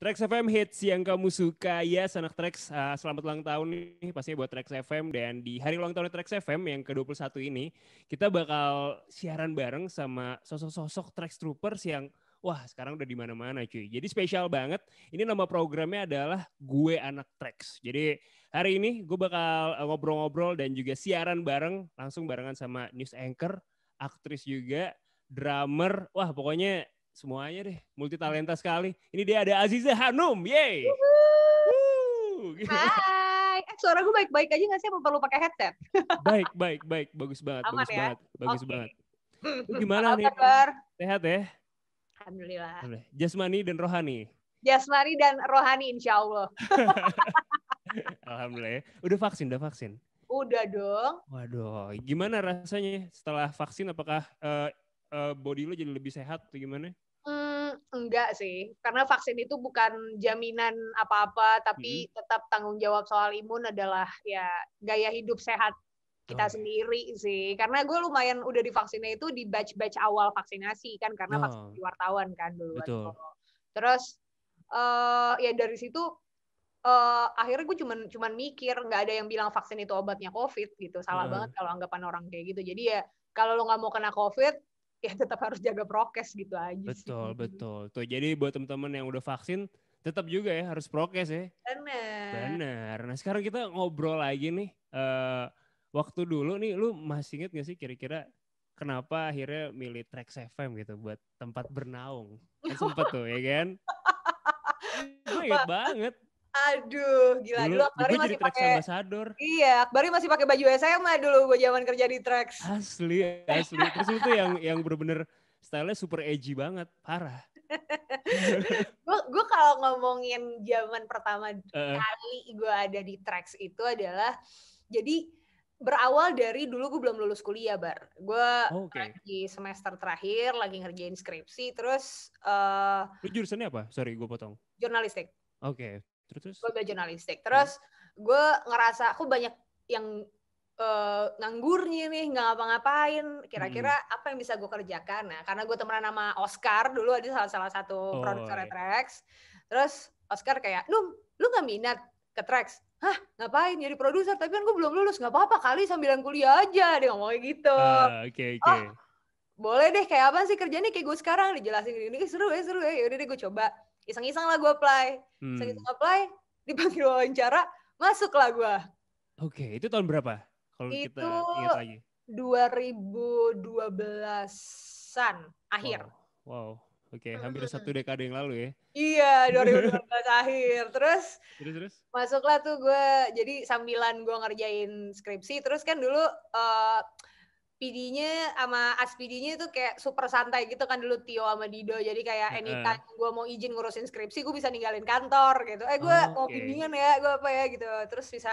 Trax FM hits yang kamu suka. Ya, yes, anak Trax, uh, ah, selamat ulang tahun nih pastinya buat Trax FM. Dan di hari ulang tahun Trax FM yang ke-21 ini, kita bakal siaran bareng sama sosok-sosok Trax Troopers yang wah sekarang udah di mana-mana cuy. Jadi spesial banget. Ini nama programnya adalah Gue Anak Trax. Jadi hari ini gue bakal eh, ngobrol-ngobrol dan juga siaran bareng langsung barengan sama news anchor, aktris juga, drummer. Wah, pokoknya semuanya deh multi talenta sekali. Ini dia ada Aziza Hanum, yay! Gitu. Hai, eh, suara gue baik-baik aja nggak sih? Apa perlu pakai headset? baik, baik, baik, bagus banget, Aman bagus ya? banget, bagus okay. banget. Lu gimana Apa nih? Kabar? Sehat ya? Alhamdulillah. Jasmani dan rohani. Jasmani dan rohani, insya Allah. Alhamdulillah. Ya. Udah vaksin, udah vaksin. Udah dong. Waduh, gimana rasanya setelah vaksin? Apakah uh, body lo jadi lebih sehat atau gimana? enggak sih, karena vaksin itu bukan jaminan apa-apa, tapi hmm. tetap tanggung jawab soal imun adalah ya gaya hidup sehat kita oh. sendiri sih. Karena gue lumayan udah divaksinnya itu di batch-batch awal vaksinasi kan, karena oh. vaksin wartawan kan dulu. Betul. Terus uh, ya dari situ uh, akhirnya gue cuman cuman mikir nggak ada yang bilang vaksin itu obatnya covid gitu salah oh. banget kalau anggapan orang kayak gitu jadi ya kalau lo nggak mau kena covid ya tetap harus jaga prokes gitu aja. Betul, sih. betul. Tuh, jadi buat teman-teman yang udah vaksin tetap juga ya harus prokes ya. Benar. Benar. Nah, sekarang kita ngobrol lagi nih uh, waktu dulu nih lu masih inget gak sih kira-kira kenapa akhirnya milih Trax FM gitu buat tempat bernaung? Kan sempet tuh ya kan? Gue inget banget. Aduh, gila dulu, dulu Akbari masih pakai Iya, Akbari masih pakai baju mah dulu gue zaman kerja di Trax. Asli, asli. Terus itu yang yang benar-benar stylenya super edgy banget, parah. gue kalau ngomongin zaman pertama uh. kali gue ada di Trax itu adalah jadi berawal dari dulu gue belum lulus kuliah bar gue okay. di semester terakhir lagi ngerjain skripsi terus uh, lu jurusannya apa sorry gue potong jurnalistik oke terus gue belajar jurnalistik hmm. terus gue ngerasa aku banyak yang uh, nganggurnya nih nggak ngapa-ngapain kira-kira hmm. apa yang bisa gue kerjakan nah karena gue temenan sama Oscar dulu ada salah salah satu oh, produser iya. Trax terus Oscar kayak lu lu nggak minat ke Trax hah ngapain jadi produser tapi kan gue belum lulus nggak apa-apa kali sambilan kuliah aja dia ngomong kayak gitu uh, ah, okay, okay. oh boleh deh kayak apa sih kerjanya kayak gue sekarang dijelasin ini seru ya seru ya yaudah deh gue coba iseng-iseng lah gue apply hmm. iseng-iseng apply dipanggil wawancara masuk lah gue oke okay, itu tahun berapa kalau itu kita ingat lagi 2012-an akhir wow, wow. Oke, okay, hmm. hampir satu dekade yang lalu ya. Iya, 2012 akhir. Terus, terus, terus masuklah tuh gue. Jadi sambilan gue ngerjain skripsi. Terus kan dulu uh, PD-nya sama ASPD-nya itu kayak super santai gitu kan dulu Tio sama Dido. Jadi kayak anytime uh. gue mau izin ngurusin skripsi, gue bisa ninggalin kantor gitu. Eh gue oh, mau okay. bimbingan ya, gue apa ya gitu. Terus bisa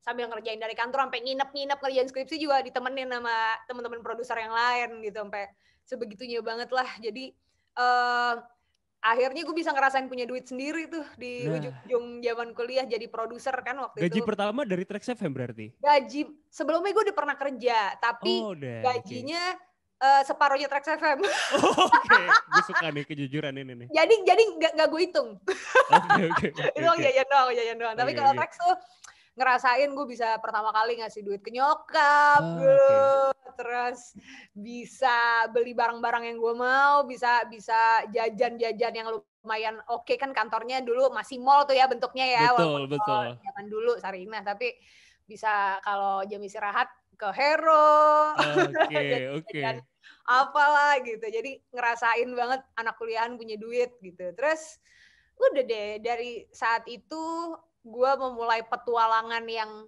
sambil ngerjain dari kantor sampai nginep-nginep ngerjain skripsi juga ditemenin sama teman-teman produser yang lain gitu sampai sebegitunya banget lah. Jadi uh, akhirnya gue bisa ngerasain punya duit sendiri tuh di nah. ujung-ujung zaman kuliah jadi produser kan waktu gaji itu. Gaji pertama dari Track FM berarti? Gaji sebelumnya gue udah pernah kerja tapi oh, deh. gajinya okay. uh, eh, separuhnya Track FM. Oh, Oke, okay. gue suka nih kejujuran ini nih. Jadi jadi gak, gak gue hitung. Oke oke. Itu jajan doang, jajan doang. Tapi iya, kalau okay. Iya. Track tuh ngerasain gue bisa pertama kali ngasih duit ke nyokap ah, oh, okay. terus bisa beli barang-barang yang gue mau bisa bisa jajan-jajan yang lumayan oke okay. kan kantornya dulu masih mall tuh ya bentuknya ya betul betul zaman dulu Sarinah tapi bisa kalau jam istirahat ke Hero oke okay, oke okay. apalah gitu jadi ngerasain banget anak kuliahan punya duit gitu terus udah deh dari saat itu gue memulai petualangan yang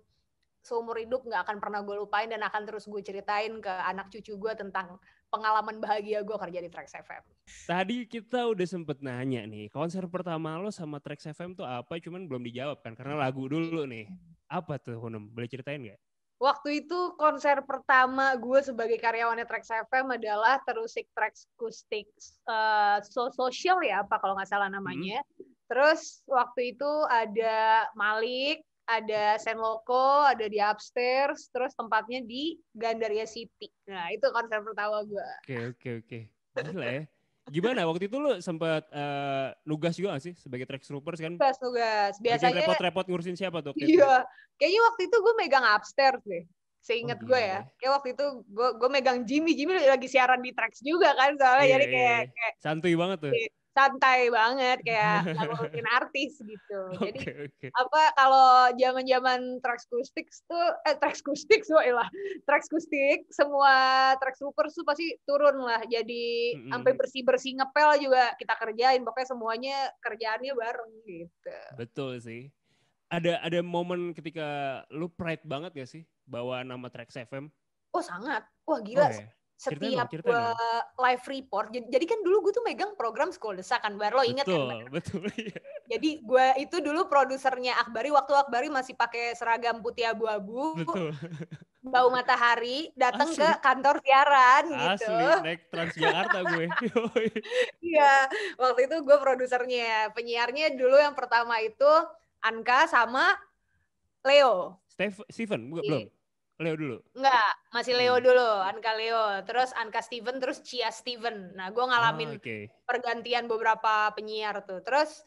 seumur hidup nggak akan pernah gue lupain dan akan terus gue ceritain ke anak cucu gue tentang pengalaman bahagia gue kerja di Trax FM. Tadi kita udah sempet nanya nih, konser pertama lo sama Trax FM tuh apa? Cuman belum dijawab kan, karena lagu dulu nih. Apa tuh Hunem? Boleh ceritain nggak? Waktu itu konser pertama gue sebagai karyawannya Trax FM adalah Terusik Trax Kustik uh, eh, so Social ya apa kalau nggak salah namanya. Hmm. Terus waktu itu ada Malik, ada Senloko, ada di upstairs, terus tempatnya di Gandaria City. Nah, itu konser pertama gue. Oke, oke, oke. Okay. Gila ya. Gimana waktu itu lu sempat uh, eh, nugas juga gak sih sebagai track troopers kan? Tugas, tugas. Biasanya repot-repot ngurusin siapa tuh? Iya. Kayaknya waktu itu gue megang upstairs deh. Seingat oh, gue ya. ya. Kayak waktu itu gue gue megang Jimmy, Jimmy lagi siaran di tracks juga kan soalnya yeah, jadi iya, kayak, iya. kayak santuy banget tuh. Iya santai banget kayak ngurusin artis gitu. Okay, Jadi okay. apa kalau zaman-zaman tracks kustik tuh eh tracks kustik soalnya Tracks kustik semua tracks super tuh pasti turun lah. Jadi mm-hmm. sampai bersih-bersih ngepel juga kita kerjain pokoknya semuanya kerjaannya bareng gitu. Betul sih. Ada ada momen ketika lu pride banget gak sih bawa nama Tracks FM? Oh sangat. Wah gila. Oh, setiap eh, live report. Jadi, kan dulu gue tuh megang program sekolah desa kan, Bar. Lo inget kan, betul, kan? Bar? Betul, iya. Jadi gue itu dulu produsernya Akbari. Waktu Akbari masih pakai seragam putih abu-abu. Bau matahari, datang ke kantor siaran Asli, gitu. Asli, naik Transjakarta gue. Iya, waktu itu gue produsernya. Penyiarnya dulu yang pertama itu Anka sama Leo. Steve, Steven, iya. belum? Leo dulu? Enggak, masih Leo hmm. dulu, Anka Leo, terus Anka Steven, terus Cia Steven. Nah, gue ah, ngalamin oh, okay. pergantian beberapa penyiar tuh. Terus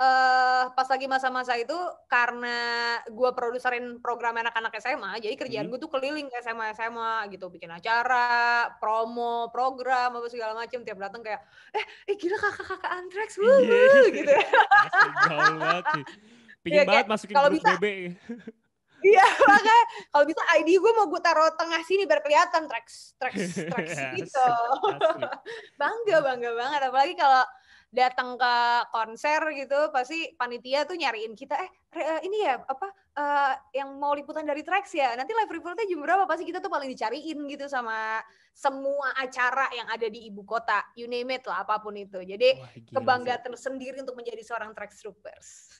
uh, pas lagi masa-masa itu karena gue produserin program anak-anak SMA, jadi kerjaan hmm. gue tuh keliling ke SMA-SMA gitu, bikin acara, promo, program, apa segala macem. Tiap datang kayak, eh, eh gila kakak-kakak Antrax, iya. wuh, yeah. gitu. Pingin ya, banget masukin kalau grup bisa, BB. Iya, makanya kalau bisa ID gue mau gue taruh tengah sini biar kelihatan tracks, tracks, tracks gitu. bangga, bangga banget. Apalagi kalau datang ke konser gitu pasti panitia tuh nyariin kita eh, eh ini ya apa uh, yang mau liputan dari tracks ya nanti live reportnya jam berapa pasti kita tuh paling dicariin gitu sama semua acara yang ada di ibu kota you name it lah apapun itu jadi kebanggaan tersendiri untuk menjadi seorang tracks troopers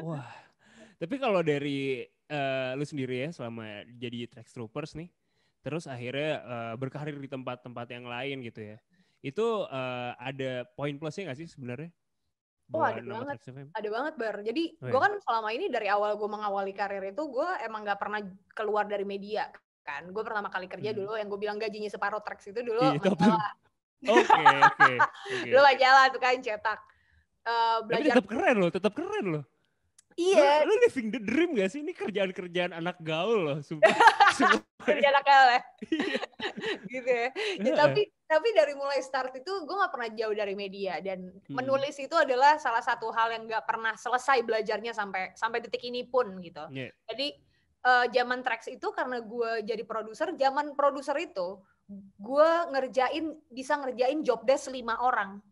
wah tapi kalau dari uh, lu sendiri ya selama jadi track Troopers nih, terus akhirnya uh, berkarir di tempat-tempat yang lain gitu ya. Itu uh, ada poin plusnya nggak sih sebenarnya? Oh ada banget, ada banget bar. Jadi oh, iya. gue kan selama ini dari awal gue mengawali karir itu gue emang gak pernah keluar dari media kan. Gue pertama kali kerja hmm. dulu yang gue bilang gajinya separuh tracks itu dulu Iyi, majalah. Oke oke. Dulu majalah tuh kan cetak. Uh, belajar. Tapi tetap keren loh, tetap keren loh. Iya. Lu, lu living the dream gak sih? Ini kerjaan-kerjaan anak gaul loh. Sumpah. Kerja anak gaul ya? Iya. gitu ya. ya tapi tapi dari mulai start itu gue gak pernah jauh dari media. Dan hmm. menulis itu adalah salah satu hal yang gak pernah selesai belajarnya sampai sampai detik ini pun gitu. Yeah. Jadi uh, zaman tracks itu karena gue jadi produser, zaman produser itu gue ngerjain bisa ngerjain job desk lima orang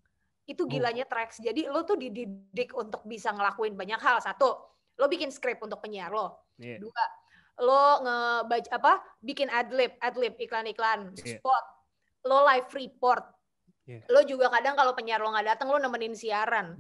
itu oh. gilanya tracks jadi lo tuh dididik untuk bisa ngelakuin banyak hal satu lo bikin script untuk penyiar lo yeah. dua lo ngebaca apa bikin adlib adlib iklan-iklan yeah. spot lo live report yeah. lo juga kadang kalau penyiar lo nggak datang lo nemenin siaran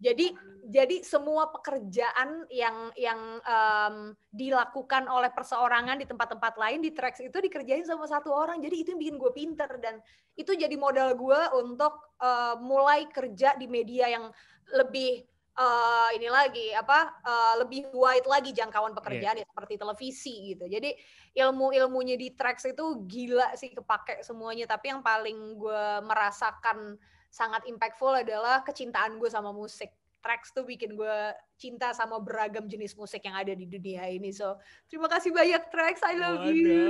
Jadi jadi semua pekerjaan yang yang um, dilakukan oleh perseorangan di tempat-tempat lain di Trax itu dikerjain sama satu orang. Jadi itu yang bikin gue pinter dan itu jadi modal gue untuk uh, mulai kerja di media yang lebih uh, ini lagi apa uh, lebih wide lagi jangkauan pekerjaan yeah. ya seperti televisi gitu. Jadi ilmu-ilmunya di Trax itu gila sih kepake semuanya. Tapi yang paling gue merasakan sangat impactful adalah kecintaan gue sama musik. tracks tuh bikin gue cinta sama beragam jenis musik yang ada di dunia ini. So, terima kasih banyak tracks I love Waduh. you.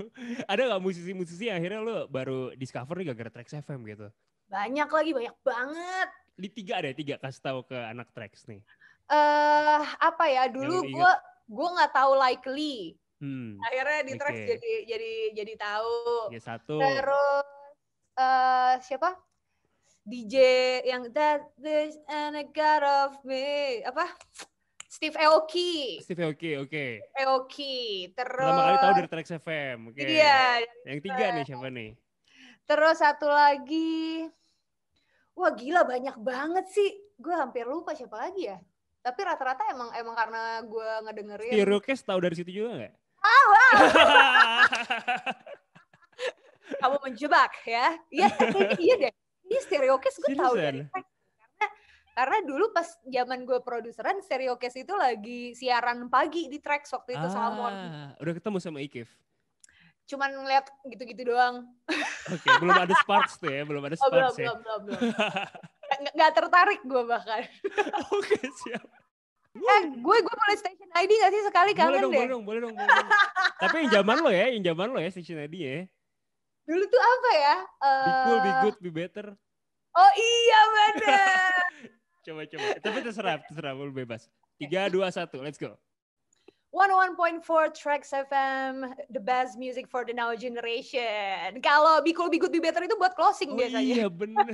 ada gak musisi-musisi akhirnya lo baru discover nih gara-gara Tracks FM gitu? Banyak lagi, banyak banget. Di tiga ada tiga, kasih tahu ke anak tracks nih. Eh uh, apa ya, dulu gue gue nggak tahu likely. Hmm. Akhirnya di okay. jadi jadi jadi tahu. Ya, satu. Terus uh, siapa? DJ yang that this and a got of me apa Steve Aoki. Steve Aoki, oke. Okay. Aoki. Terus Lama kali tahu dari Trax FM, oke. Okay. Iya. Yang tiga nih siapa nih? Terus satu lagi Wah gila banyak banget sih. Gue hampir lupa siapa lagi ya. Tapi rata-rata emang emang karena gue ngedengerin. Aoki tahu dari situ juga nggak? Ah, wow. Kamu menjebak ya? Iya, iya deh. Iya, stereo case gue tahu dari karena karena dulu pas zaman gue produseran stereo case itu lagi siaran pagi di track waktu itu ah, Salmon. Udah ketemu sama Ikif? Cuman ngeliat gitu-gitu doang. Oke, okay, belum ada sparks tuh ya, belum ada sparks oh, belum, ya. Belum, belum, belum. Nggak, nggak tertarik gue bahkan. Oke, okay, siap. Eh, gue gue boleh station ID gak sih sekali boleh dong, deh? Boleh dong, boleh dong, boleh dong. Tapi yang zaman lo ya, yang zaman lo ya station ID ya dulu tuh apa ya? Uh... Be cool, be eh, good, be better. Oh iya bener coba coba. Eh, tapi terserah, terserah, lu bebas. Tiga, dua, satu, let's go. 101.4 Tracks FM, the best music for the now generation. Kalau Be Cool, Be Good, Be Better itu buat closing oh, biasanya. Iya bener.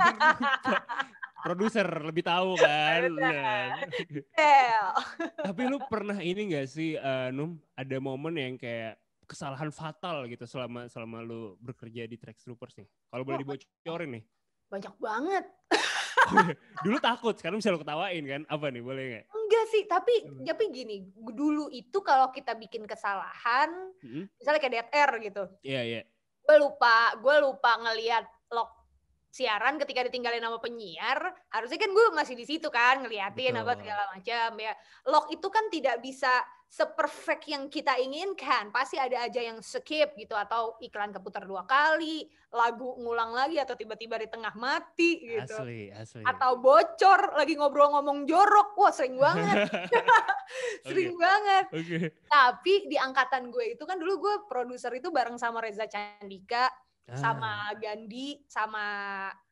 Produser lebih tahu kan. Iya. Tapi lu pernah ini gak sih, uh, Num, ada momen yang kayak kesalahan fatal gitu selama selama lu bekerja di track Troopers nih? Kalau boleh dibocorin nih. Banyak banget. Oh iya, dulu takut, sekarang bisa lu ketawain kan? Apa nih, boleh nggak? Enggak sih, tapi hmm. tapi gini, dulu itu kalau kita bikin kesalahan, hmm. misalnya kayak DTR gitu. Iya, yeah, iya. Yeah. Gue lupa, gue lupa ngelihat log siaran ketika ditinggalin nama penyiar harusnya kan gue masih di situ kan ngeliatin Betul. apa segala macam ya log itu kan tidak bisa seperfect yang kita inginkan pasti ada aja yang skip gitu atau iklan keputar dua kali lagu ngulang lagi atau tiba-tiba di tengah mati gitu asli asli atau bocor lagi ngobrol ngomong jorok wah sering banget sering okay. banget okay. tapi di angkatan gue itu kan dulu gue produser itu bareng sama Reza Candika sama ah. Gandhi sama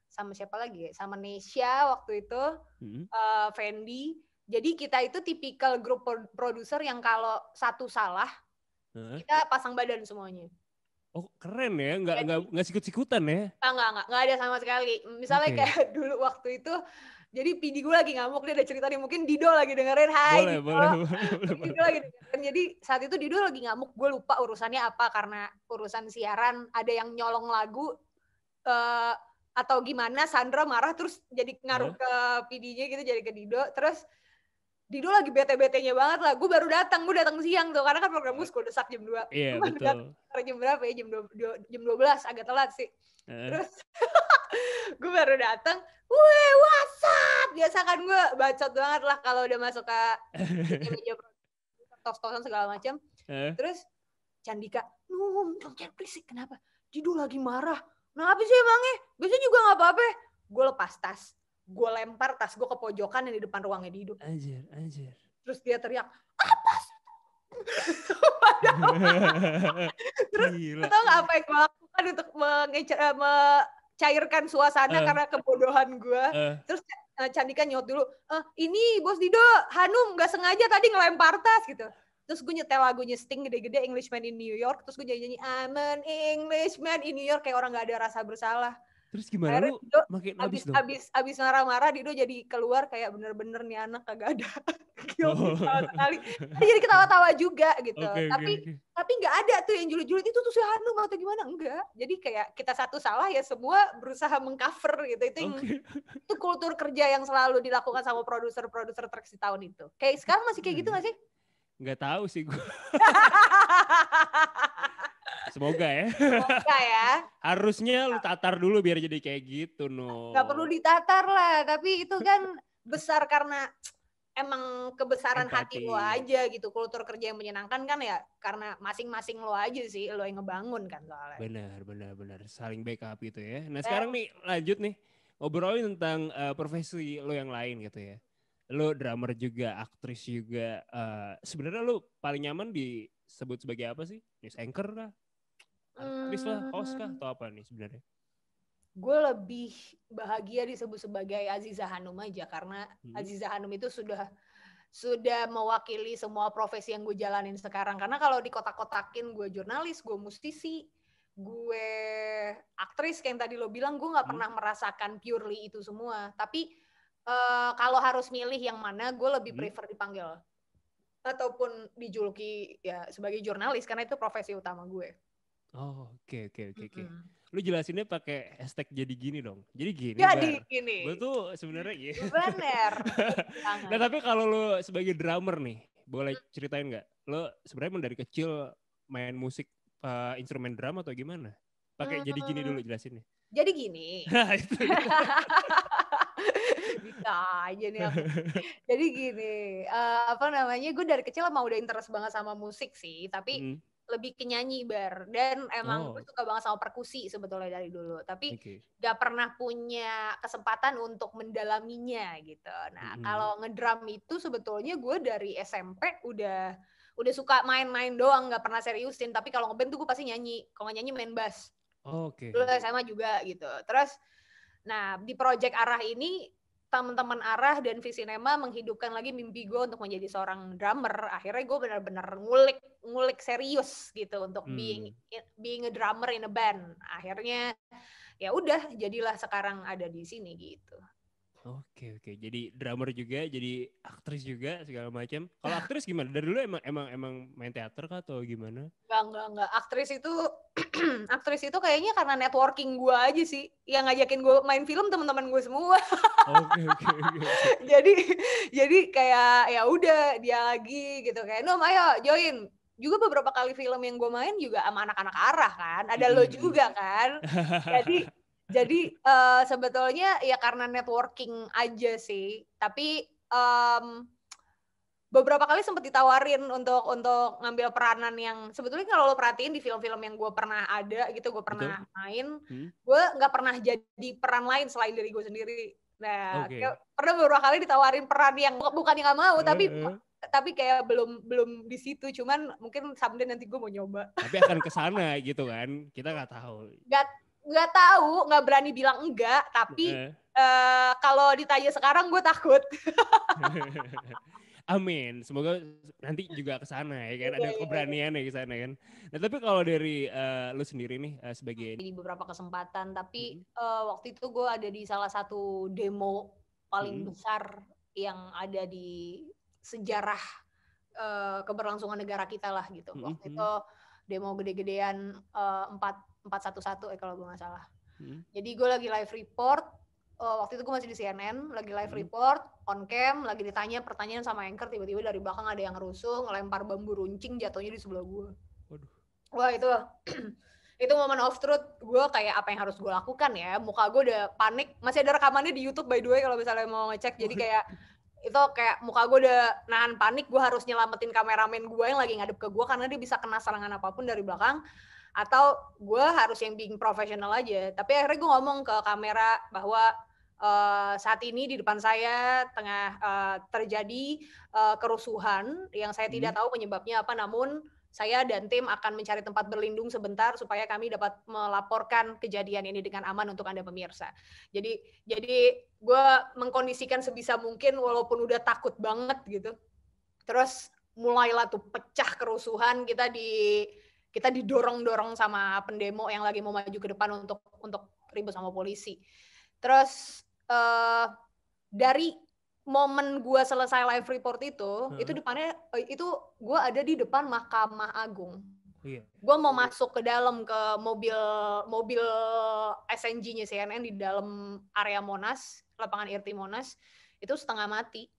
sama siapa lagi ya? sama Nesha waktu itu hmm. uh, Fendi jadi kita itu tipikal grup produser yang kalau satu salah hmm. kita pasang badan semuanya. Oh keren ya, nggak nggak nggak sikut sikutan ya? Nggak nggak nggak ada sama sekali. Misalnya okay. kayak dulu waktu itu jadi PD gue lagi ngamuk dia ada cerita nih mungkin Dido lagi dengerin hai boleh, Dido. Boleh, boleh, Dido boleh. lagi dengerin. Jadi saat itu Dido lagi ngamuk gue lupa urusannya apa karena urusan siaran ada yang nyolong lagu uh, atau gimana Sandra marah terus jadi ngaruh iya. ke PD-nya gitu jadi ke Dido terus Dido lagi bete-betenya banget lah. Gue baru datang, gue datang siang tuh karena kan program gue sekolah desak jam dua. Iya, yeah, betul. jam berapa ya? Jam dua jam 12 agak telat sih. Uh. Terus gue baru dateng, weh WhatsApp biasa kan gue bacot banget lah kalau udah masuk ke media tos-tosan segala macem, eh? terus Candika num dong jangan berisik kenapa Jidu lagi marah nah apa sih emangnya biasanya juga gak apa-apa gue lepas tas gue lempar tas gue ke pojokan yang di depan ruangnya Didu, anjir anjir terus dia teriak apa sih terus gue tau gak apa yang gue lakukan untuk mengecer, eh, me, cairkan suasana uh, karena kebodohan gue. Uh, Terus uh, eh, Candika nyot dulu, eh, ini Bos Dido, Hanum gak sengaja tadi ngelempar tas gitu. Terus gue nyetel lagunya Sting gede-gede Englishman in New York. Terus gue nyanyi, I'm an Englishman in New York. Kayak orang gak ada rasa bersalah. Terus gimana Akhirnya lu Dido, makin abis, abis, abis, abis marah-marah Dido jadi keluar kayak bener-bener nih anak kagak ada oh. jadi ketawa-tawa juga gitu. Okay, tapi okay, okay. tapi nggak ada tuh yang julid-julid itu tuh si Hanum atau gimana enggak. Jadi kayak kita satu salah ya semua berusaha mengcover gitu. Itu yang, okay. itu kultur kerja yang selalu dilakukan sama produser-produser tracks di tahun itu. Kayak sekarang masih kayak gitu iya. nggak sih? Nggak tahu sih gue. Semoga ya. Semoga ya. Harusnya lu tatar dulu biar jadi kayak gitu, no. Gak perlu ditatar lah, tapi itu kan besar karena emang kebesaran Empati. hati lo aja gitu kultur kerja yang menyenangkan kan ya karena masing-masing lo aja sih lo yang ngebangun kan soalnya benar benar benar saling backup gitu ya nah eh. sekarang nih lanjut nih ngobrolin tentang uh, profesi lo yang lain gitu ya lo drummer juga aktris juga uh, sebenarnya lo paling nyaman disebut sebagai apa sih news anchor lah artis lah hmm. host kah atau apa nih sebenarnya gue lebih bahagia disebut sebagai Aziza Hanum aja karena hmm. Aziza Hanum itu sudah sudah mewakili semua profesi yang gue jalanin sekarang karena kalau di kotak-kotakin gue jurnalis gue musisi gue aktris kayak yang tadi lo bilang gue nggak hmm. pernah merasakan purely itu semua tapi uh, kalau harus milih yang mana gue lebih hmm. prefer dipanggil ataupun dijuluki ya sebagai jurnalis karena itu profesi utama gue Oh, oke oke oke oke. Lu jelasinnya pakai hashtag jadi gini dong. Jadi gini. Jadi bar. gini. Gue tuh sebenarnya iya. Bener. nah tapi kalau lu sebagai drummer nih, boleh mm. ceritain nggak? Lu sebenarnya dari kecil main musik uh, instrumen drum atau gimana? Pakai hmm. jadi gini dulu mm. jelasinnya. Jadi gini. Nah, Bisa aja nih aku. Jadi gini, uh, apa namanya? Gue dari kecil emang udah interest banget sama musik sih, tapi hmm lebih ke nyanyi bar dan emang oh. gue suka banget sama perkusi sebetulnya dari dulu tapi okay. gak pernah punya kesempatan untuk mendalaminya gitu nah mm-hmm. kalau ngedrum itu sebetulnya gue dari SMP udah udah suka main-main doang gak pernah seriusin tapi kalau ngeband tuh gue pasti nyanyi kalau nyanyi main bass oh, oke okay. dulu SMA juga gitu terus nah di project arah ini teman-teman arah dan Visinema menghidupkan lagi mimpi gue untuk menjadi seorang drummer. Akhirnya gue benar-benar ngulik ngulik serius gitu untuk hmm. being being a drummer in a band. Akhirnya ya udah jadilah sekarang ada di sini gitu. Oke oke. Jadi drummer juga, jadi aktris juga segala macam. Kalau aktris gimana? Dari dulu emang emang emang main teater kah atau gimana? Enggak enggak enggak. Aktris itu aktris itu kayaknya karena networking gue aja sih. Yang ngajakin gue main film teman-teman gue semua. Oke oke oke. Jadi jadi kayak ya udah dia lagi gitu kayak no ayo join juga beberapa kali film yang gue main juga sama anak-anak arah kan ada lo juga kan jadi jadi uh, sebetulnya ya karena networking aja sih, tapi um, beberapa kali sempat ditawarin untuk untuk ngambil peranan yang sebetulnya kalau lo perhatiin di film-film yang gue pernah ada gitu gue pernah Betul. main hmm. gue nggak pernah jadi peran lain selain dari gue sendiri nah okay. kayak, pernah beberapa kali ditawarin peran yang bukan yang gak mau uh, tapi uh. tapi kayak belum belum di situ cuman mungkin someday nanti gue mau nyoba tapi akan ke sana gitu kan kita nggak tahu nggak nggak tahu nggak berani bilang enggak tapi uh. uh, kalau ditanya sekarang gue takut Amin. Semoga nanti juga ke sana ya kan ada iya, iya, iya. keberanian ya ke sana kan. Nah, tapi kalau dari uh, lu sendiri nih uh, sebagai di beberapa kesempatan tapi hmm. uh, waktu itu gue ada di salah satu demo paling hmm. besar yang ada di sejarah uh, keberlangsungan negara kita lah gitu. Hmm, waktu hmm. itu demo gede-gedean empat uh, 411 eh kalau gue nggak salah. Hmm. Jadi gue lagi live report, uh, waktu itu gue masih di CNN, lagi live hmm. report, on cam, lagi ditanya pertanyaan sama anchor, tiba-tiba dari belakang ada yang rusuh, ngelempar bambu runcing jatuhnya di sebelah gue. Waduh. Wah itu, itu momen off truth, gue kayak apa yang harus gue lakukan ya, muka gue udah panik, masih ada rekamannya di Youtube by the way kalau misalnya mau ngecek, jadi kayak itu kayak muka gue udah nahan panik, gue harus nyelamatin kameramen gue yang lagi ngadep ke gue karena dia bisa kena serangan apapun dari belakang atau gue harus yang being profesional aja tapi akhirnya gue ngomong ke kamera bahwa Uh, saat ini di depan saya tengah uh, terjadi uh, kerusuhan yang saya hmm. tidak tahu penyebabnya apa namun saya dan tim akan mencari tempat berlindung sebentar supaya kami dapat melaporkan kejadian ini dengan aman untuk anda pemirsa. Jadi jadi gue mengkondisikan sebisa mungkin walaupun udah takut banget gitu. Terus mulailah tuh pecah kerusuhan kita di kita didorong-dorong sama pendemo yang lagi mau maju ke depan untuk untuk ribut sama polisi. Terus uh, dari momen gue selesai live report itu, hmm. itu depannya eh, itu gue ada di depan Mahkamah Agung. Yeah. Gue mau masuk ke dalam ke mobil mobil SNG-nya CNN di dalam area Monas, lapangan irti Monas, itu setengah mati.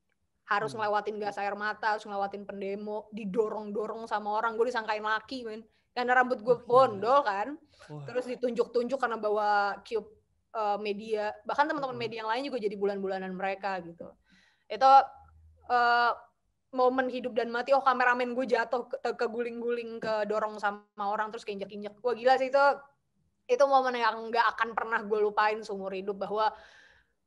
Harus hmm. ngelewatin gas air mata, harus ngelewatin pendemo, didorong-dorong sama orang. Gue disangkain laki, men karena rambut gue oh, iya. bondol kan terus ditunjuk-tunjuk karena bawa cube uh, media bahkan teman-teman hmm. media yang lain juga jadi bulan-bulanan mereka gitu itu uh, momen hidup dan mati oh kameramen gue jatuh ke guling-guling ke, dorong sama orang terus keinjak-injak gue gila sih itu itu momen yang nggak akan pernah gue lupain seumur hidup bahwa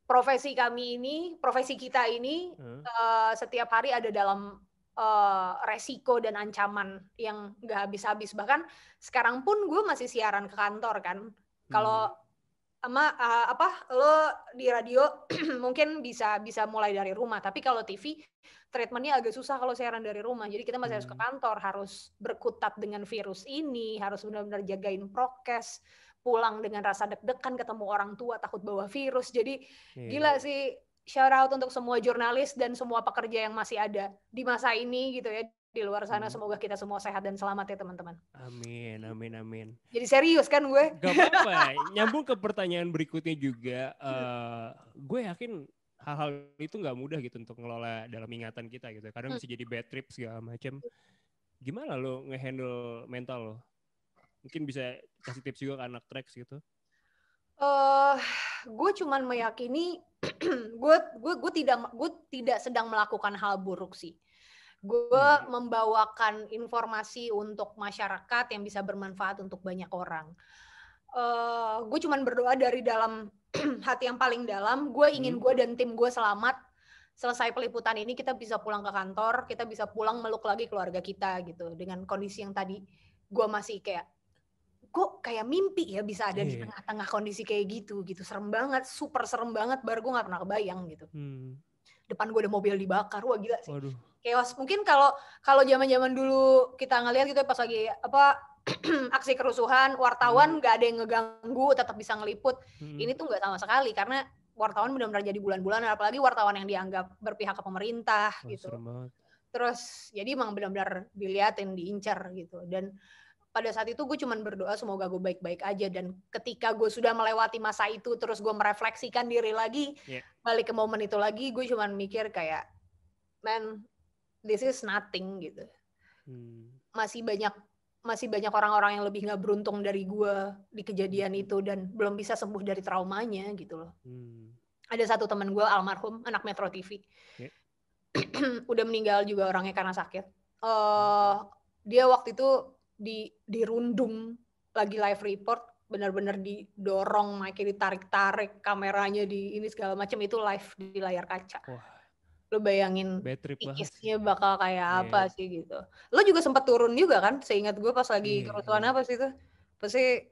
profesi kami ini profesi kita ini hmm. uh, setiap hari ada dalam Eh, resiko dan ancaman yang nggak habis-habis bahkan sekarang pun gue masih siaran ke kantor kan kalau hmm. uh, apa lo di radio mungkin bisa bisa mulai dari rumah tapi kalau TV treatmentnya agak susah kalau siaran dari rumah jadi kita masih hmm. harus ke hmm. kantor harus berkutat dengan virus ini harus benar-benar jagain prokes pulang dengan rasa deg-degan ketemu orang tua takut bawa virus jadi yeah. gila sih shout out untuk semua jurnalis dan semua pekerja yang masih ada di masa ini gitu ya di luar sana hmm. semoga kita semua sehat dan selamat ya teman-teman. Amin, amin, amin. Jadi serius kan gue? Gak apa-apa. Nyambung ke pertanyaan berikutnya juga, uh, gue yakin hal-hal itu nggak mudah gitu untuk ngelola dalam ingatan kita gitu. Karena hmm. bisa jadi bad trip segala macam. Gimana lo ngehandle mental lo? Mungkin bisa kasih tips juga ke anak tracks gitu. Eh, uh, gue cuman meyakini gue gue gue tidak gue tidak sedang melakukan hal buruk sih gue hmm. membawakan informasi untuk masyarakat yang bisa bermanfaat untuk banyak orang uh, eh, gue cuman berdoa dari dalam hati yang paling dalam gue ingin hmm. gue dan tim gue selamat selesai peliputan ini kita bisa pulang ke kantor kita bisa pulang meluk lagi keluarga kita gitu dengan kondisi yang tadi gue masih kayak kok kayak mimpi ya bisa ada yeah. di iya. tengah-tengah kondisi kayak gitu gitu serem banget super serem banget baru gue nggak pernah kebayang gitu hmm. depan gue ada mobil dibakar wah gila sih Waduh. Kewas. mungkin kalau kalau zaman zaman dulu kita ngeliat gitu ya, pas lagi apa aksi kerusuhan wartawan hmm. nggak hmm. ada yang ngeganggu tetap bisa ngeliput hmm. ini tuh nggak sama sekali karena wartawan benar-benar jadi bulan-bulan apalagi wartawan yang dianggap berpihak ke pemerintah oh, gitu terus jadi emang benar-benar diliatin diincar gitu dan pada saat itu gue cuman berdoa semoga gue baik-baik aja dan ketika gue sudah melewati masa itu terus gue merefleksikan diri lagi yeah. balik ke momen itu lagi gue cuman mikir kayak man this is nothing gitu hmm. masih banyak masih banyak orang-orang yang lebih nggak beruntung dari gue di kejadian hmm. itu dan belum bisa sembuh dari traumanya gitu loh hmm. ada satu teman gue almarhum anak Metro TV yeah. Iya. udah meninggal juga orangnya karena sakit uh, dia waktu itu di dirundung lagi live report benar-benar didorong mic ditarik-tarik kameranya di ini segala macam itu live di layar kaca. Wah. Lo bayangin isinya bakal kayak yeah. apa sih gitu. Lo juga sempat turun juga kan? Seingat gue pas lagi yeah. kerusuhan apa sih itu? Pasti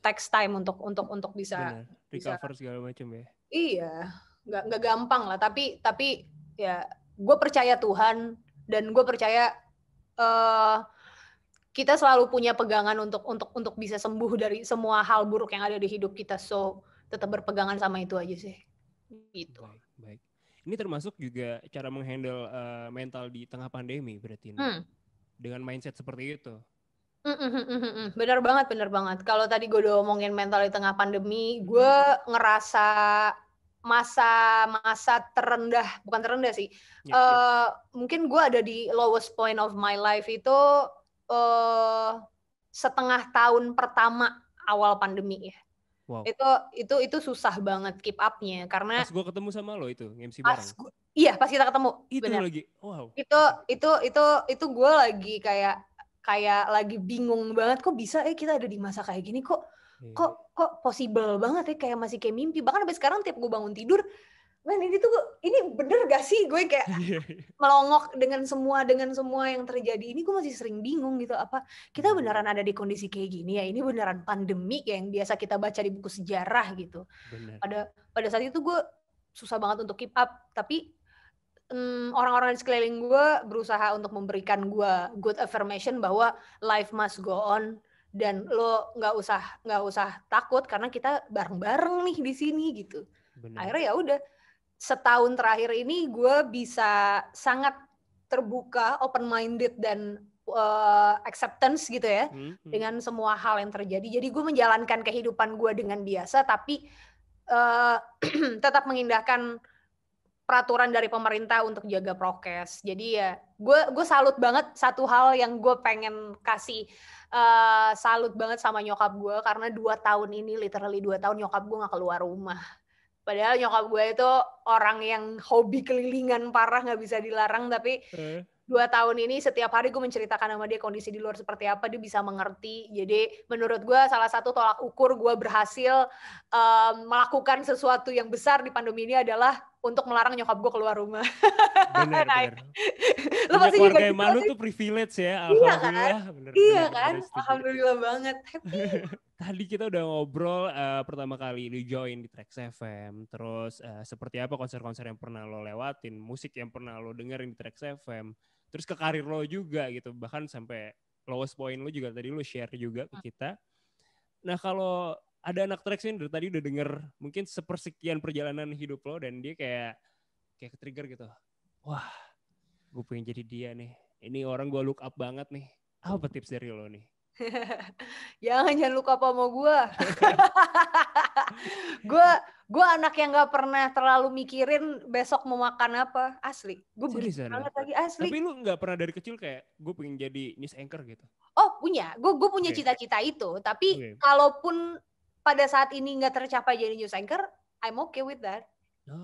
text time untuk untuk untuk bisa recover segala macam ya. Iya, nggak nggak gampang lah. Tapi tapi ya gue percaya Tuhan dan gue percaya uh, kita selalu punya pegangan untuk untuk untuk bisa sembuh dari semua hal buruk yang ada di hidup kita so tetap berpegangan sama itu aja sih gitu baik, baik. ini termasuk juga cara menghandle uh, mental di tengah pandemi berarti Hmm. dengan mindset seperti itu hmm, hmm, hmm, Benar bener banget, bener banget. Kalau tadi gue udah omongin mental di tengah pandemi, gue ngerasa masa-masa terendah, bukan terendah sih. Ya, ya. Uh, mungkin gue ada di lowest point of my life itu uh, setengah tahun pertama awal pandemi ya. Wow. Itu itu itu susah banget keep up-nya karena pas gua ketemu sama lo itu MC bareng. Pas iya, pas kita ketemu. Itu bener. lagi. Wow. Itu itu itu itu gue lagi kayak kayak lagi bingung banget kok bisa eh kita ada di masa kayak gini kok yeah. kok kok possible banget ya kayak masih kayak mimpi bahkan sampai sekarang tiap gue bangun tidur man ini tuh ini bener gak sih gue kayak iya, iya. melongok dengan semua dengan semua yang terjadi ini gue masih sering bingung gitu apa kita iya. beneran ada di kondisi kayak gini ya ini beneran pandemi ya yang biasa kita baca di buku sejarah gitu bener. pada pada saat itu gue susah banget untuk keep up tapi mm, orang-orang di sekeliling gue berusaha untuk memberikan gue good affirmation bahwa life must go on dan lo nggak usah nggak usah takut karena kita bareng-bareng nih di sini gitu Bener. akhirnya ya udah setahun terakhir ini gue bisa sangat terbuka, open minded dan uh, acceptance gitu ya mm hmm. dengan semua hal yang terjadi. Jadi gue menjalankan kehidupan gue dengan biasa, tapi uh, tetap mengindahkan peraturan dari pemerintah untuk jaga prokes. Jadi ya, gue gue salut banget satu hal yang gue pengen kasih uh, salut banget sama nyokap gue karena dua tahun ini, literally dua tahun nyokap gue nggak keluar rumah Padahal nyokap gue itu orang yang hobi kelilingan parah nggak bisa dilarang, tapi hmm. dua tahun ini setiap hari gue menceritakan sama dia kondisi di luar seperti apa, dia bisa mengerti. Jadi menurut gue salah satu tolak ukur gue berhasil um, melakukan sesuatu yang besar di pandemi ini adalah untuk melarang nyokap gue keluar rumah. Benar, Lo pasti keluarga yang gitu malu tuh privilege ya, alhamdulillah. Iya kan, bener, iya bener, kan? Bener, alhamdulillah banget. happy. tadi kita udah ngobrol uh, pertama kali lu join di Trax FM, terus uh, seperti apa konser-konser yang pernah lo lewatin, musik yang pernah lo dengerin di Trax FM, terus ke karir lo juga gitu, bahkan sampai lowest point lo juga tadi lo share juga ke ah. kita. Nah kalau ada anak Trax ini dari tadi udah denger mungkin sepersekian perjalanan hidup lo dan dia kayak kayak trigger gitu. Wah, gue pengen jadi dia nih. Ini orang gue look up banget nih. Apa tips dari lo nih? jangan jangan luka apa mau gue gue gue anak yang gak pernah terlalu mikirin besok mau makan apa asli gue begitu banget lagi asli tapi lu nggak pernah dari kecil kayak gue pengen jadi news anchor gitu oh punya gue gue punya cita-cita okay. itu tapi okay. kalaupun pada saat ini nggak tercapai jadi news anchor I'm okay with that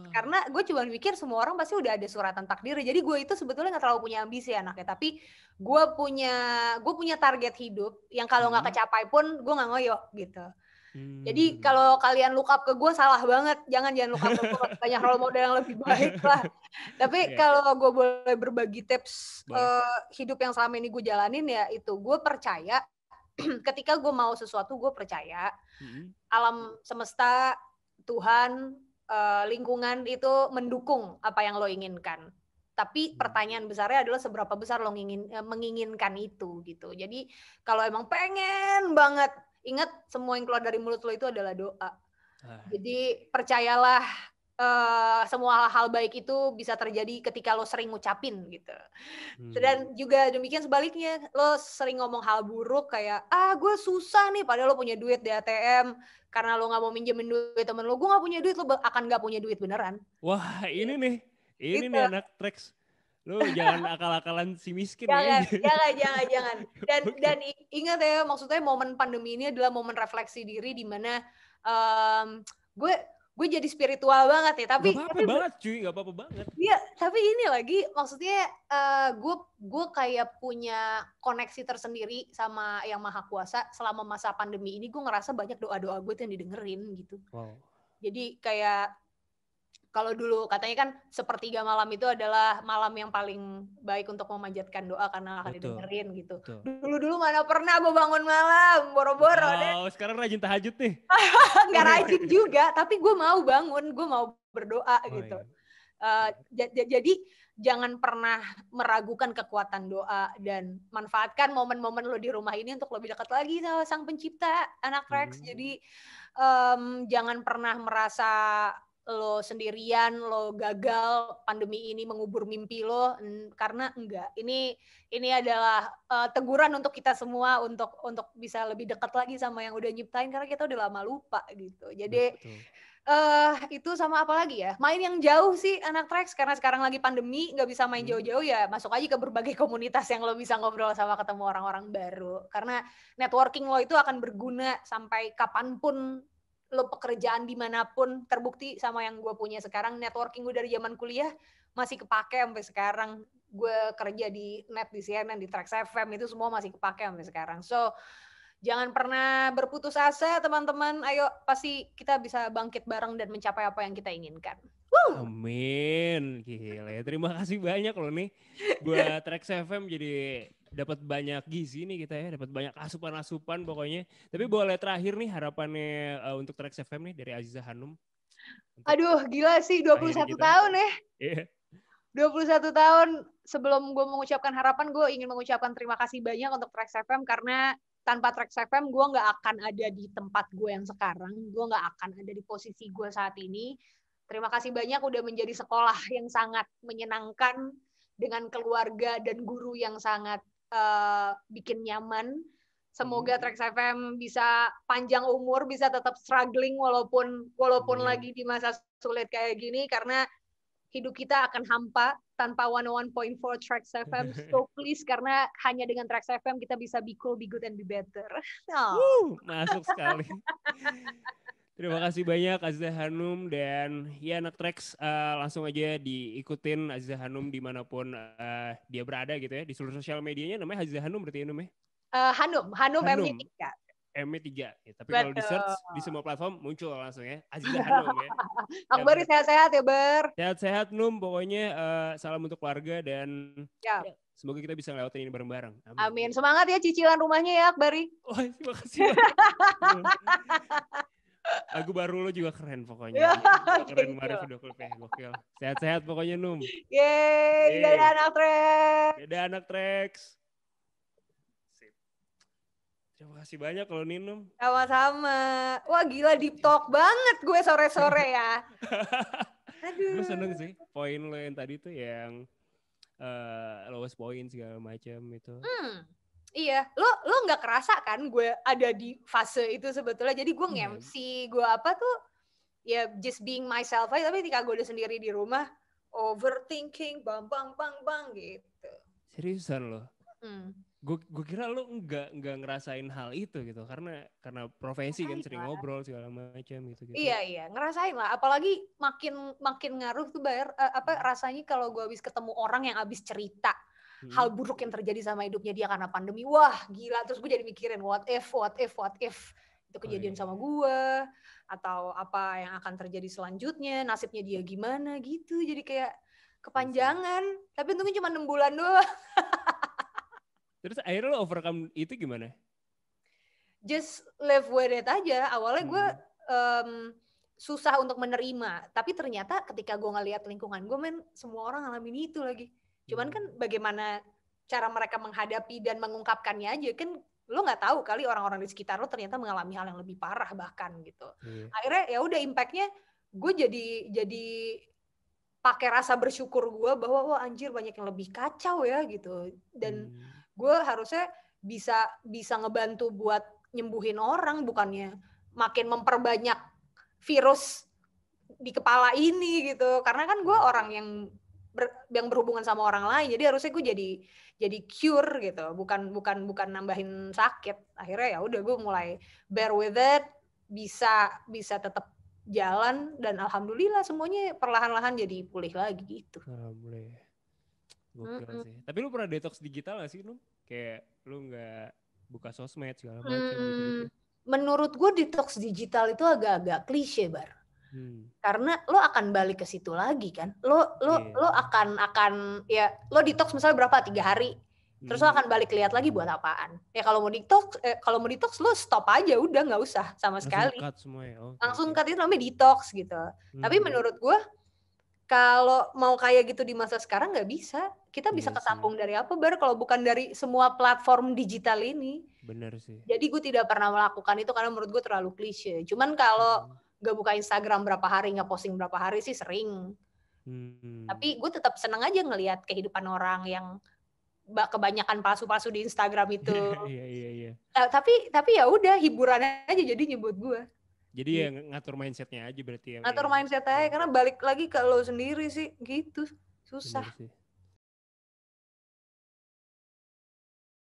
karena gue cuma mikir semua orang pasti udah ada suratan takdir. Jadi gue itu sebetulnya nggak terlalu punya ambisi anaknya, tapi gue punya gue punya target hidup yang kalau nggak hmm. kecapai pun gue nggak ngoyo gitu. Hmm. Jadi kalau kalian look up ke gue salah banget, jangan jangan look up ke gue banyak role model yang lebih baik lah. Tapi yeah. kalau gue boleh berbagi tips uh, hidup yang selama ini gue jalanin ya itu gue percaya ketika gue mau sesuatu gue percaya hmm. alam semesta Tuhan uh, lingkungan itu mendukung apa yang lo inginkan. Tapi hmm. pertanyaan besarnya adalah seberapa besar lo ingin, eh, menginginkan itu gitu. Jadi kalau emang pengen banget, ingat semua yang keluar dari mulut lo itu adalah doa. Ah. Jadi percayalah Uh, semua hal-hal baik itu bisa terjadi ketika lo sering ngucapin gitu. Hmm. Dan juga demikian sebaliknya, lo sering ngomong hal buruk kayak ah gue susah nih padahal lo punya duit di ATM karena lo gak mau minjemin duit temen lo, gue gak punya duit lo akan gak punya duit beneran. Wah ini nih, ini gitu. nih anak tracks lo jangan akal-akalan si miskin ya. jangan, ya. jangan jangan jangan dan dan ingat ya maksudnya momen pandemi ini adalah momen refleksi diri di mana um, gue gue jadi spiritual banget nih ya, tapi gak apa-apa tapi, banget cuy gak apa-apa banget iya tapi ini lagi maksudnya uh, eh, gue gue kayak punya koneksi tersendiri sama yang maha kuasa selama masa pandemi ini gue ngerasa banyak doa doa gue tuh yang didengerin gitu wow. jadi kayak kalau dulu katanya kan sepertiga malam itu adalah malam yang paling baik untuk memanjatkan doa karena akan Betul. didengerin gitu. Dulu-dulu mana pernah gue bangun malam, boro-boro wow, deh. sekarang rajin tahajud nih. Gak oh, iya. rajin juga, tapi gue mau bangun, gue mau berdoa oh, gitu. Iya. Uh, jadi jangan pernah meragukan kekuatan doa dan manfaatkan momen-momen lo di rumah ini untuk lebih dekat lagi sama sang pencipta anak Rex. Hmm. Jadi um, jangan pernah merasa lo sendirian, lo gagal, pandemi ini mengubur mimpi lo karena enggak. Ini ini adalah uh, teguran untuk kita semua untuk untuk bisa lebih dekat lagi sama yang udah nyiptain karena kita udah lama lupa gitu. Jadi eh Uh, itu sama apa lagi ya? Main yang jauh sih anak tracks karena sekarang lagi pandemi nggak bisa main hmm. jauh-jauh hmm. ya. Masuk aja ke berbagai komunitas yang lo bisa ngobrol sama ketemu orang-orang baru. Karena networking lo itu akan berguna sampai kapanpun lo pekerjaan dimanapun terbukti sama yang gue punya sekarang networking gue dari zaman kuliah masih kepake sampai sekarang gue kerja di net di CNN di Trax FM itu semua masih kepake sampai sekarang so jangan pernah berputus asa teman-teman ayo pasti kita bisa bangkit bareng dan mencapai apa yang kita inginkan Woo! Amin. Gila, ya, terima kasih banyak loh nih buat Trax FM jadi dapat banyak gizi nih kita ya, dapat banyak asupan-asupan pokoknya. Tapi boleh terakhir nih harapannya uh, untuk Trax FM nih dari Aziza Hanum. Aduh, gila sih 21 tahun ya. Yeah. 21 tahun sebelum gue mengucapkan harapan, gue ingin mengucapkan terima kasih banyak untuk Trax FM karena tanpa Trax FM gue nggak akan ada di tempat gue yang sekarang, gue nggak akan ada di posisi gue saat ini. Terima kasih banyak udah menjadi sekolah yang sangat menyenangkan dengan keluarga dan guru yang sangat Eh, bikin nyaman. Semoga hmm. Trax FM bisa panjang umur, bisa tetap struggling walaupun walaupun hmm. lagi di masa sulit kayak gini karena hidup kita akan hampa tanpa 101.4 Trax FM. So please karena hanya dengan Trax FM kita bisa be cool, be good and be better. Oh. Woo, masuk sekali. Terima kasih banyak Aziza Hanum dan ya anak Trax uh, eh, langsung aja diikutin Aziza Hanum dimanapun uh, dia berada gitu ya di seluruh sosial medianya namanya Aziza Hanum berarti ya namanya? Uh, eh, Hanum, Hanum, Hanum. M3. M3 ya, tapi kalau di search di semua platform muncul langsung ya Aziza Hanum ya. Akbar sehat-sehat ya Ber. Sehat-sehat Num pokoknya uh, salam untuk keluarga dan ya. ya Semoga kita bisa lewatin ini bareng-bareng. Amin. Amin. Semangat ya cicilan rumahnya ya, Akbari. Oh, terima kasih. Lagu baru lo juga keren pokoknya. Ya, keren banget gitu. video klipnya, gokil. Sehat-sehat pokoknya Num. Yeay, Yeay. dadah anak trex. Dadah anak trex. Terima kasih banyak kalau Ninum. Sama-sama. Wah gila deep talk banget gue sore-sore ya. Aduh. Gue seneng sih poin lo yang tadi tuh yang uh, lowest point segala macam itu. Hmm Iya, lo lo nggak kerasa kan gue ada di fase itu sebetulnya. Jadi gue hmm. Iya. MC, gue apa tuh ya just being myself aja. Tapi ketika gue udah sendiri di rumah, overthinking, bang bang bang bang gitu. Seriusan lo? Hmm. Gue gue kira lo nggak nggak ngerasain hal itu gitu karena karena profesi kan sering lah. ngobrol segala macam gitu, gitu. Iya iya ngerasain lah. Apalagi makin makin ngaruh tuh bayar uh, eh, apa hmm. rasanya kalau gue habis ketemu orang yang habis cerita Hmm. hal buruk yang terjadi sama hidupnya dia karena pandemi wah gila terus gue jadi mikirin what if what if what if itu oh, kejadian oh, iya. sama gue atau apa yang akan terjadi selanjutnya nasibnya dia gimana gitu jadi kayak kepanjangan tapi untungnya cuma enam bulan doang terus akhirnya lo overcome itu gimana just live with it aja awalnya gue um, hmm. susah untuk menerima tapi ternyata ketika gue ngeliat lingkungan gue men semua orang ngalamin itu lagi Cuman hmm. kan bagaimana cara mereka menghadapi dan mengungkapkannya aja kan lo nggak tahu kali orang-orang di sekitar lo ternyata mengalami hal yang lebih parah bahkan gitu. Hmm. Akhirnya ya udah impactnya gue jadi jadi pakai rasa bersyukur gue bahwa wah anjir banyak yang lebih kacau ya gitu dan hmm. gue harusnya bisa bisa ngebantu buat nyembuhin orang bukannya makin memperbanyak virus di kepala ini gitu karena kan gue hmm. orang yang ber, yang berhubungan sama orang lain jadi harusnya gue jadi jadi cure gitu bukan bukan bukan nambahin sakit akhirnya ya udah gue mulai bear with it bisa bisa tetap jalan dan alhamdulillah semuanya perlahan-lahan jadi pulih lagi gitu boleh mm -hmm. sih. Tapi lu pernah detox digital gak sih, lu Kayak lu nggak buka sosmed segala macam hmm, gitu. Menurut gue detox digital itu agak-agak klise, Bar. Hmm. karena lo akan balik ke situ lagi kan lo lo yeah. lo akan akan ya lo detox misalnya berapa tiga hari terus lo hmm. akan balik lihat lagi buat apaan ya kalau mau detox eh, kalau mau detox lo stop aja udah nggak usah sama langsung sekali cut semua ya. oh, langsung okay. cut itu namanya detox gitu hmm. tapi menurut gue kalau mau kayak gitu di masa sekarang nggak bisa. Kita bisa yes, iya ketampung dari apa baru kalau bukan dari semua platform digital ini. Bener sih. Jadi gue tidak pernah melakukan itu karena menurut gue terlalu klise. Cuman kalau hmm gak buka Instagram berapa hari gak posting berapa hari sih sering hmm. tapi gue tetap seneng aja ngelihat kehidupan orang yang kebanyakan palsu-palsu di Instagram itu. Iya iya iya. Tapi tapi ya udah hiburan aja jadi nyebut gue. Jadi ya ngatur mindsetnya aja berarti ya, ya. Ngatur mindset aja karena balik lagi ke lo sendiri sih gitu susah. Sih.